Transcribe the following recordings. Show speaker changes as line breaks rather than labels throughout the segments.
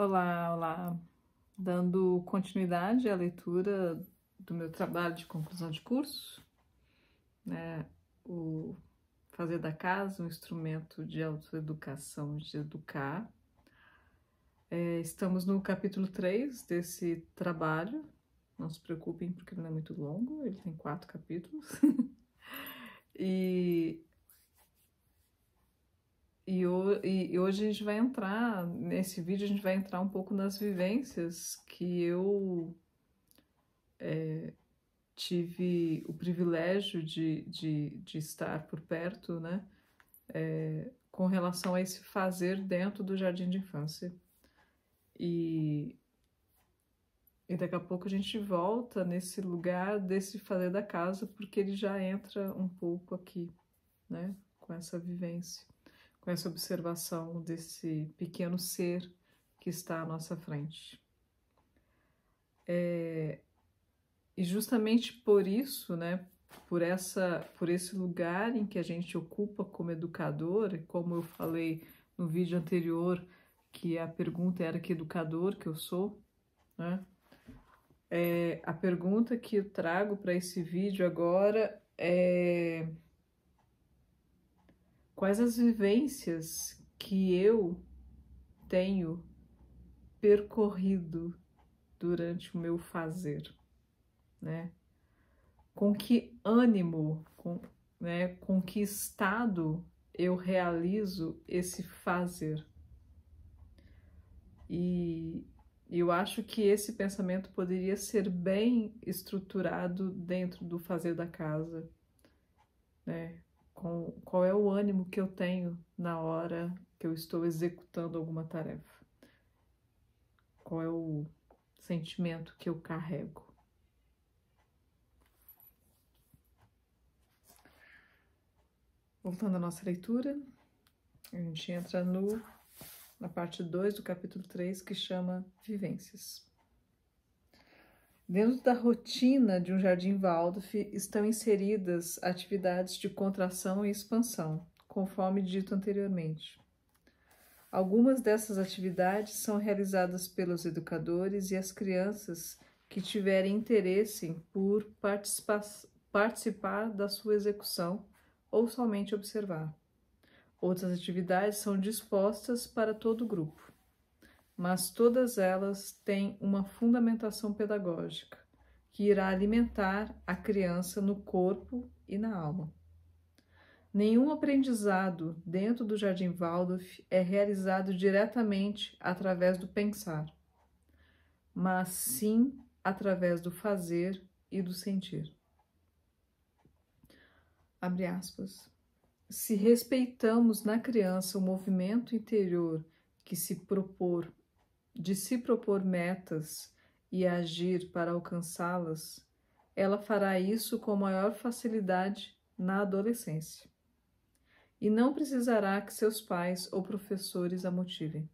Olá, olá. Dando continuidade à leitura do meu trabalho de conclusão de curso, né? O fazer da casa um instrumento de autoeducação, de educar. É, estamos no capítulo 3 desse trabalho. Não se preocupem, porque ele não é muito longo, ele tem quatro capítulos. e e, e, hoje a gente vai entrar, nesse vídeo a gente vai entrar um pouco nas vivências que eu é, tive o privilégio de, de, de, estar por perto, né? É, com relação a esse fazer dentro do jardim de infância. E, e daqui a pouco a gente volta nesse lugar desse fazer da casa, porque ele já entra um pouco aqui, né? Com essa vivência com essa observação desse pequeno ser que está à nossa frente. É, e justamente por isso, né, por essa, por esse lugar em que a gente ocupa como educador, como eu falei no vídeo anterior, que a pergunta era que educador que eu sou, né? É, a pergunta que eu trago para esse vídeo agora é Quais as vivências que eu tenho percorrido durante o meu fazer, né? Com que ânimo, com, né, com que estado eu realizo esse fazer? E eu acho que esse pensamento poderia ser bem estruturado dentro do fazer da casa, né? com qual é o ânimo que eu tenho na hora que eu estou executando alguma tarefa. Qual é o sentimento que eu carrego. Voltando à nossa leitura, a gente entra no, na parte 2 do capítulo 3 que chama Vivências. Dentro da rotina de um jardim Waldorf estão inseridas atividades de contração e expansão, conforme dito anteriormente. Algumas dessas atividades são realizadas pelos educadores e as crianças que tiverem interesse por participa participar da sua execução ou somente observar. Outras atividades são dispostas para todo o grupo mas todas elas têm uma fundamentação pedagógica que irá alimentar a criança no corpo e na alma. Nenhum aprendizado dentro do Jardim Waldorf é realizado diretamente através do pensar, mas sim através do fazer e do sentir. Abre aspas. Se respeitamos na criança o movimento interior que se propor de se propor metas e agir para alcançá-las, ela fará isso com maior facilidade na adolescência. E não precisará que seus pais ou professores a motivem.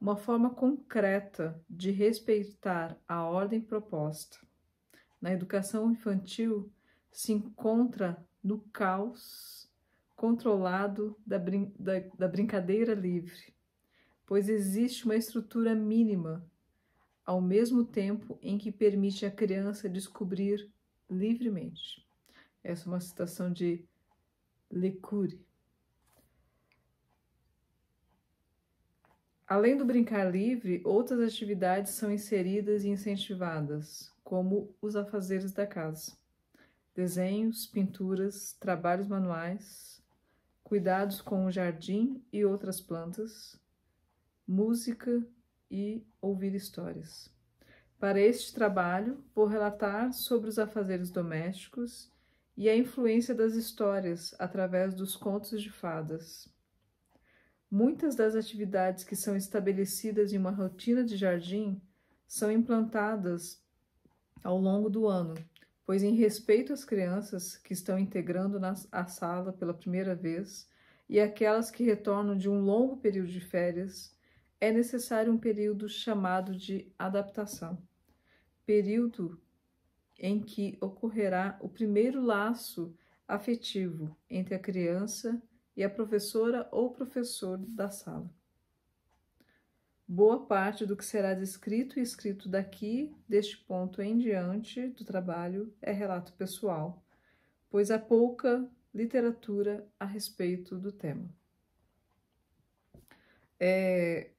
Uma forma concreta de respeitar a ordem proposta na educação infantil se encontra no caos controlado da, brin da, da brincadeira livre pois existe uma estrutura mínima, ao mesmo tempo em que permite à criança descobrir livremente. Essa é uma citação de Le Além do brincar livre, outras atividades são inseridas e incentivadas, como os afazeres da casa: desenhos, pinturas, trabalhos manuais, cuidados com o jardim e outras plantas, música e ouvir histórias. Para este trabalho, vou relatar sobre os afazeres domésticos e a influência das histórias através dos contos de fadas. Muitas das atividades que são estabelecidas em uma rotina de jardim são implantadas ao longo do ano, pois, em respeito às crianças que estão integrando na, a sala pela primeira vez e aquelas que retornam de um longo período de férias, é necessário um período chamado de adaptação, período em que ocorrerá o primeiro laço afetivo entre a criança e a professora ou professor da sala. Boa parte do que será descrito e escrito daqui, deste ponto em diante do trabalho, é relato pessoal, pois há pouca literatura a respeito do tema. É,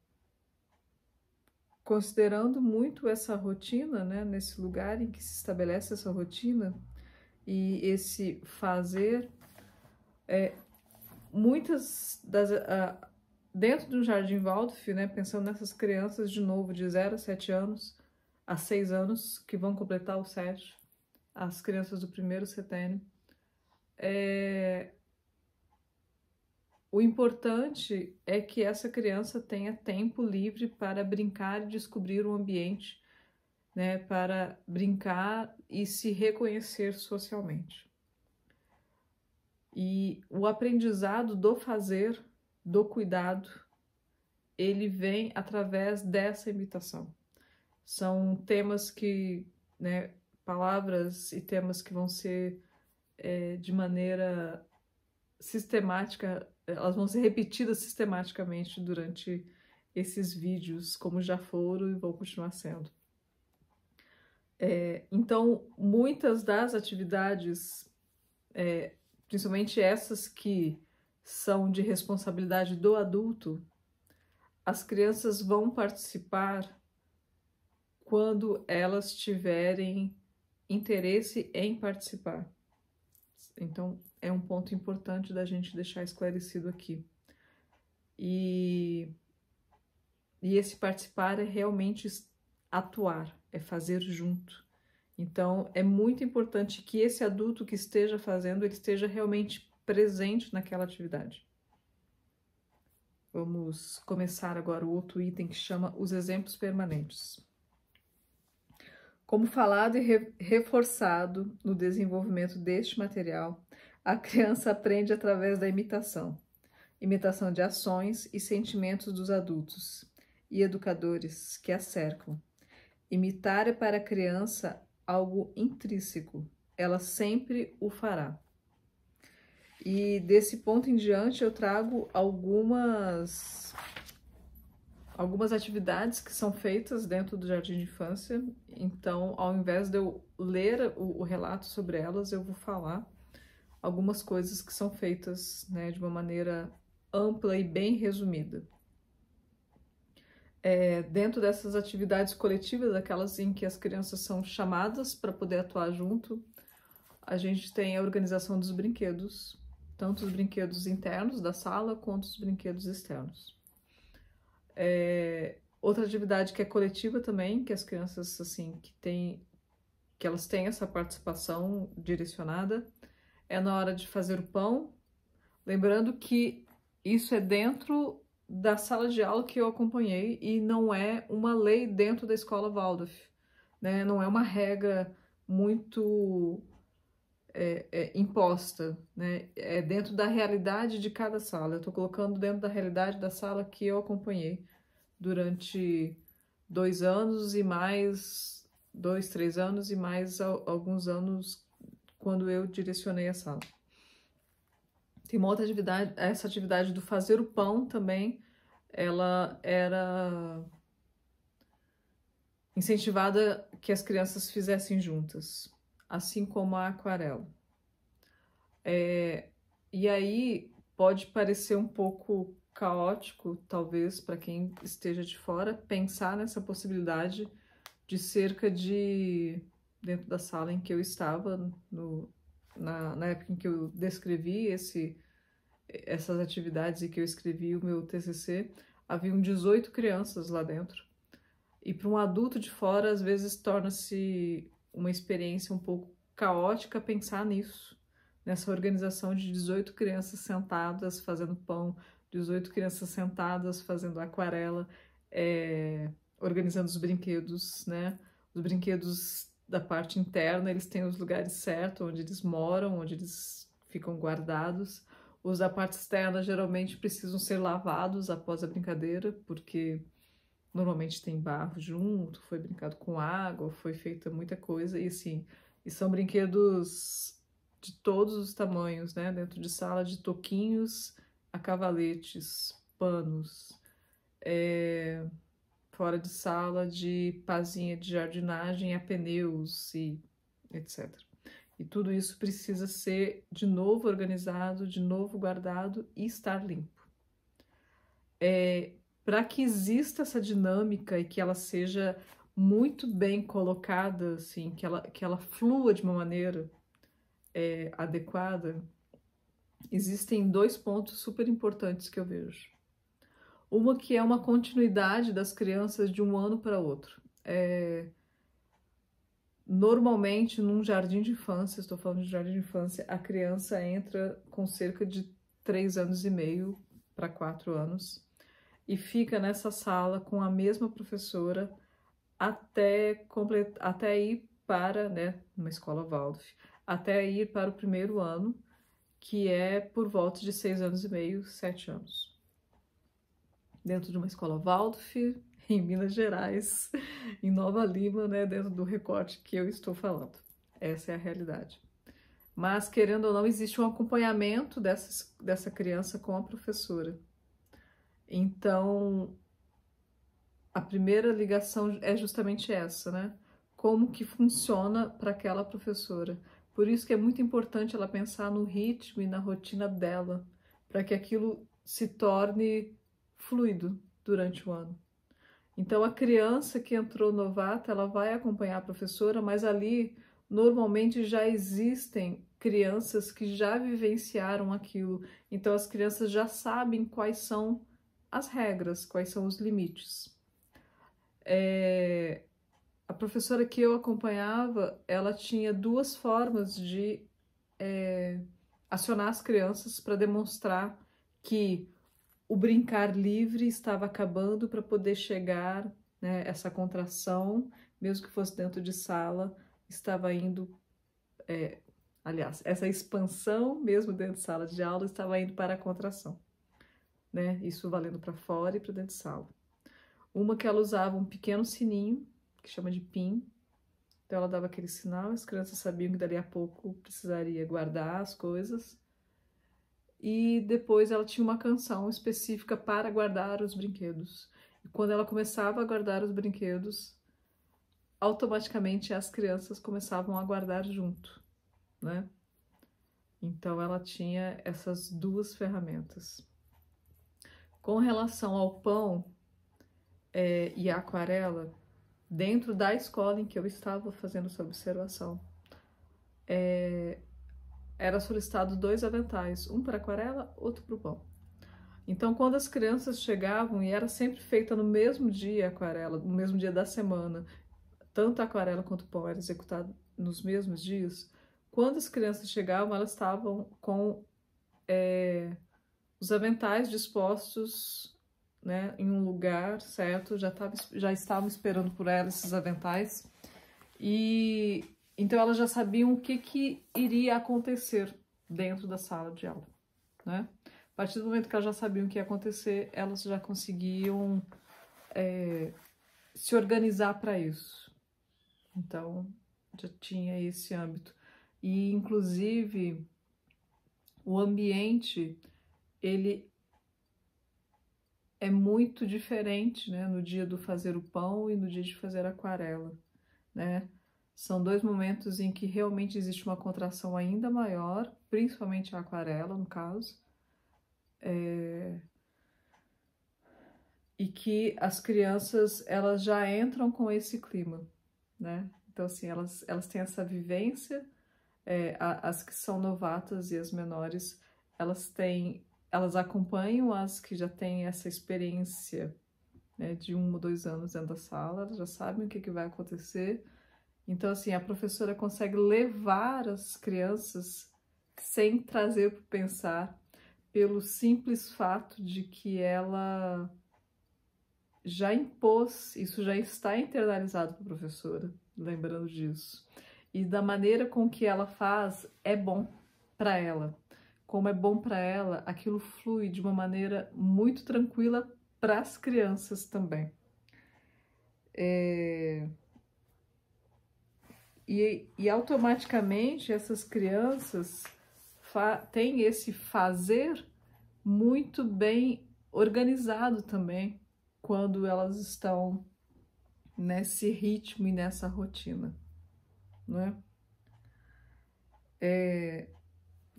considerando muito essa rotina, né, nesse lugar em que se estabelece essa rotina e esse fazer, é, muitas das. dentro do Jardim Waldorf, né, pensando nessas crianças de novo, de 0 a 7 anos, a 6 anos, que vão completar o 7, as crianças do primeiro setênio, é, o importante é que essa criança tenha tempo livre para brincar e descobrir o ambiente, né, para brincar e se reconhecer socialmente. E o aprendizado do fazer, do cuidado, ele vem através dessa imitação. São temas que, né, palavras e temas que vão ser é, de maneira sistemática, elas vão ser repetidas sistematicamente durante esses vídeos, como já foram e vão continuar sendo. É, então, muitas das atividades, é, principalmente essas que são de responsabilidade do adulto, as crianças vão participar quando elas tiverem interesse em participar. Então, é um ponto importante da gente deixar esclarecido aqui. E, e esse participar é realmente atuar, é fazer junto. Então, é muito importante que esse adulto que esteja fazendo, ele esteja realmente presente naquela atividade. Vamos começar agora o outro item que chama os exemplos permanentes. Como falado e re reforçado no desenvolvimento deste material, a criança aprende através da imitação, imitação de ações e sentimentos dos adultos e educadores que a cercam. Imitar é para a criança algo intrínseco, ela sempre o fará. E desse ponto em diante eu trago algumas algumas atividades que são feitas dentro do jardim de infância. Então, ao invés de eu ler o, o relato sobre elas, eu vou falar algumas coisas que são feitas né, de uma maneira ampla e bem resumida. É, dentro dessas atividades coletivas, aquelas em que as crianças são chamadas para poder atuar junto, a gente tem a organização dos brinquedos, tanto os brinquedos internos da sala quanto os brinquedos externos. É, outra atividade que é coletiva também, que as crianças, assim, que têm que elas têm essa participação direcionada, é na hora de fazer o pão. Lembrando que isso é dentro da sala de aula que eu acompanhei e não é uma lei dentro da escola Waldorf, né? Não é uma regra muito é, é, imposta, né? É dentro da realidade de cada sala. Eu estou colocando dentro da realidade da sala que eu acompanhei durante dois anos e mais dois, três anos e mais alguns anos quando eu direcionei a sala. Tem uma outra atividade, essa atividade do fazer o pão também, ela era incentivada que as crianças fizessem juntas assim como a aquarela. É, e aí pode parecer um pouco caótico, talvez, para quem esteja de fora, pensar nessa possibilidade de cerca de, dentro da sala em que eu estava, no, na, na época em que eu descrevi esse, essas atividades e que eu escrevi o meu TCC, haviam 18 crianças lá dentro. E para um adulto de fora, às vezes torna-se uma experiência um pouco caótica pensar nisso, nessa organização de 18 crianças sentadas fazendo pão, 18 crianças sentadas fazendo aquarela, é, organizando os brinquedos, né? Os brinquedos da parte interna, eles têm os lugares certos, onde eles moram, onde eles ficam guardados. Os da parte externa geralmente precisam ser lavados após a brincadeira, porque Normalmente tem barro junto, foi brincado com água, foi feita muita coisa e assim, e são brinquedos de todos os tamanhos, né? Dentro de sala de toquinhos a cavaletes, panos, é, fora de sala de pazinha de jardinagem a pneus e etc. E tudo isso precisa ser de novo organizado, de novo guardado e estar limpo. É, para que exista essa dinâmica e que ela seja muito bem colocada, assim, que ela, que ela flua de uma maneira é, adequada, existem dois pontos super importantes que eu vejo. Uma que é uma continuidade das crianças de um ano para outro. É, normalmente, num jardim de infância, estou falando de jardim de infância, a criança entra com cerca de três anos e meio para quatro anos e fica nessa sala com a mesma professora até, até ir para, né, uma escola Waldorf, até ir para o primeiro ano, que é por volta de seis anos e meio, sete anos. Dentro de uma escola Waldorf, em Minas Gerais, em Nova Lima, né, dentro do recorte que eu estou falando. Essa é a realidade. Mas, querendo ou não, existe um acompanhamento dessa, dessa criança com a professora. Então, a primeira ligação é justamente essa, né? Como que funciona para aquela professora. Por isso que é muito importante ela pensar no ritmo e na rotina dela, para que aquilo se torne fluido durante o ano. Então a criança que entrou novata, ela vai acompanhar a professora, mas ali normalmente já existem crianças que já vivenciaram aquilo. Então as crianças já sabem quais são as regras, quais são os limites. É, a professora que eu acompanhava, ela tinha duas formas de é, acionar as crianças para demonstrar que o brincar livre estava acabando para poder chegar, né, essa contração, mesmo que fosse dentro de sala, estava indo, é, aliás, essa expansão mesmo dentro de sala de aula estava indo para a contração né? Isso valendo para fora e para dentro de sala. Uma que ela usava um pequeno sininho, que chama de PIN. Então ela dava aquele sinal, as crianças sabiam que dali a pouco precisaria guardar as coisas. E depois ela tinha uma canção específica para guardar os brinquedos. E quando ela começava a guardar os brinquedos, automaticamente as crianças começavam a guardar junto, né? Então ela tinha essas duas ferramentas. Com relação ao pão é, e a aquarela, dentro da escola em que eu estava fazendo essa observação, é, era solicitado dois aventais, um para aquarela, outro para o pão. Então, quando as crianças chegavam, e era sempre feita no mesmo dia a aquarela, no mesmo dia da semana, tanto a aquarela quanto o pão era executado nos mesmos dias, quando as crianças chegavam, elas estavam com é, os aventais dispostos né, em um lugar, certo? Já, tava, já estavam esperando por ela esses aventais. E então elas já sabiam o que, que iria acontecer dentro da sala de aula, né? A partir do momento que elas já sabiam o que ia acontecer, elas já conseguiam é, se organizar para isso. Então, já tinha esse âmbito. E, inclusive, o ambiente ele é muito diferente né, no dia do fazer o pão e no dia de fazer a aquarela. Né? São dois momentos em que realmente existe uma contração ainda maior, principalmente a aquarela, no caso, é... e que as crianças elas já entram com esse clima. Né? Então, assim, elas, elas têm essa vivência, é, as que são novatas e as menores, elas têm elas acompanham as que já têm essa experiência né, de um ou dois anos dentro da sala, elas já sabem o que, é que vai acontecer. Então, assim, a professora consegue levar as crianças sem trazer para pensar, pelo simples fato de que ela já impôs, isso já está internalizado para a professora, lembrando disso. E da maneira com que ela faz, é bom para ela como é bom para ela, aquilo flui de uma maneira muito tranquila para as crianças também. É... E, e, automaticamente essas crianças têm esse fazer muito bem organizado também quando elas estão nesse ritmo e nessa rotina, é? É,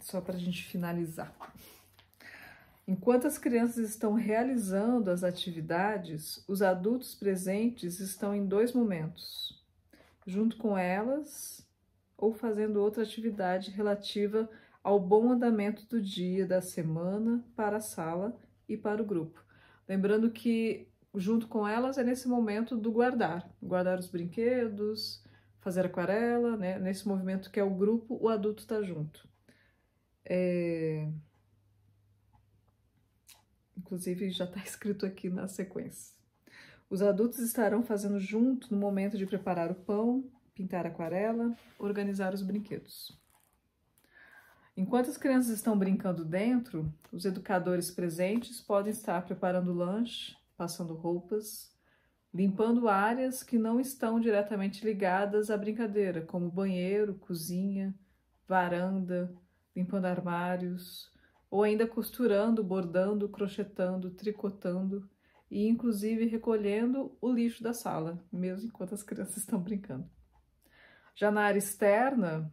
só para a gente finalizar. Enquanto as crianças estão realizando as atividades, os adultos presentes estão em dois momentos, junto com elas ou fazendo outra atividade relativa ao bom andamento do dia, da semana, para a sala e para o grupo. Lembrando que, junto com elas, é nesse momento do guardar guardar os brinquedos, fazer aquarela, né? nesse movimento que é o grupo, o adulto está junto. É... Inclusive, já está escrito aqui na sequência. Os adultos estarão fazendo junto no momento de preparar o pão, pintar aquarela, organizar os brinquedos. Enquanto as crianças estão brincando dentro, os educadores presentes podem estar preparando lanche, passando roupas, limpando áreas que não estão diretamente ligadas à brincadeira, como banheiro, cozinha, varanda, limpando armários, ou ainda costurando, bordando, crochetando, tricotando e inclusive recolhendo o lixo da sala, mesmo enquanto as crianças estão brincando. Já na área externa,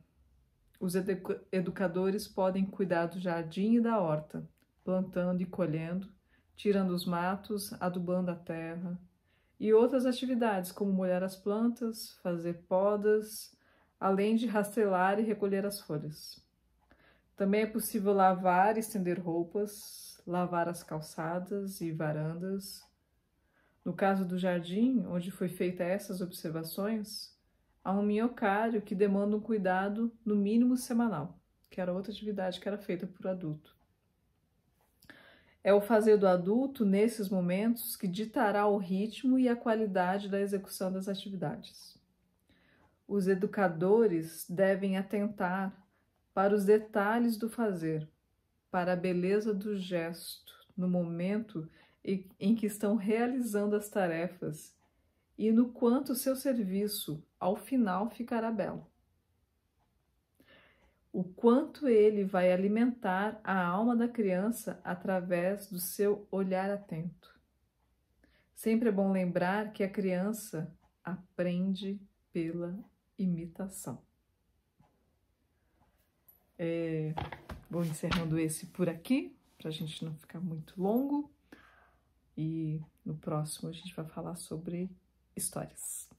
os edu educadores podem cuidar do jardim e da horta, plantando e colhendo, tirando os matos, adubando a terra e outras atividades como molhar as plantas, fazer podas, além de rastelar e recolher as folhas. Também é possível lavar e estender roupas, lavar as calçadas e varandas. No caso do jardim, onde foi feita essas observações, há um minhocário que demanda um cuidado no mínimo semanal, que era outra atividade que era feita por adulto. É o fazer do adulto nesses momentos que ditará o ritmo e a qualidade da execução das atividades. Os educadores devem atentar para os detalhes do fazer, para a beleza do gesto, no momento em que estão realizando as tarefas e no quanto seu serviço, ao final, ficará belo. O quanto ele vai alimentar a alma da criança através do seu olhar atento. Sempre é bom lembrar que a criança aprende pela imitação. É, vou encerrando esse por aqui, para a gente não ficar muito longo. E no próximo a gente vai falar sobre histórias.